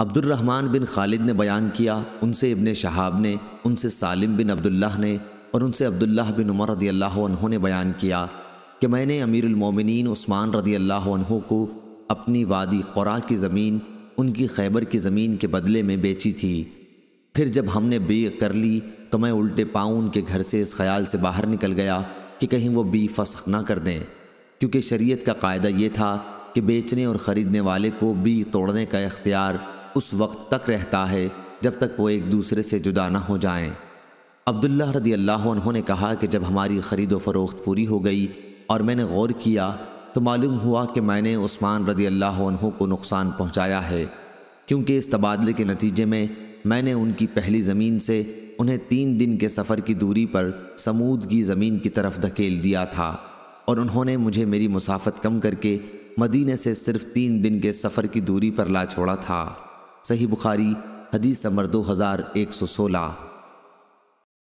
अब्दुलरहमान बिन खालिद ने बयान किया उनसे इबन शहाब ने उनसे सालिम बिन अब्दुल्लाह ने और उनसे अब्दुल्लाह बिन उमर रदी अल्लाह ने बयान किया कि मैंने अमीरमिन उस्मान रदी अल्लाह को अपनी वादी क़ुरा की ज़मीन उनकी खैबर की ज़मीन के बदले में बेची थी फिर जब हमने बी कर ली तो मैं उल्टे पाँव उनके घर से इस ख्याल से बाहर निकल गया कि कहीं वो बी फसख ना कर दें क्योंकि शरीयत का कायदा ये था कि बेचने और ख़रीदने वाले को बी तोड़ने का इख्तियार उस वक्त तक रहता है जब तक वो एक दूसरे से जुदा ना हो जाएं। अब्दुल्ला रदी अल्लाह उन्होंने कहा कि जब हमारी ख़रीद व फरोख्त पूरी हो गई और मैंने गौर किया तो मालूम हुआ कि मैंने उस्मान रदी अल्लाह को नुकसान पहुँचाया है क्योंकि इस तबादले के नतीजे में मैंने उनकी पहली ज़मीन से उन्हें तीन दिन के सफ़र की दूरी पर समूद की ज़मीन की तरफ धकेल दिया था और उन्होंने मुझे मेरी मुसाफत कम करके मदीने से सिर्फ तीन दिन के सफ़र की दूरी पर ला छोड़ा था सही बुखारी हदीस नंबर दो हज़ार एक सौ सोलह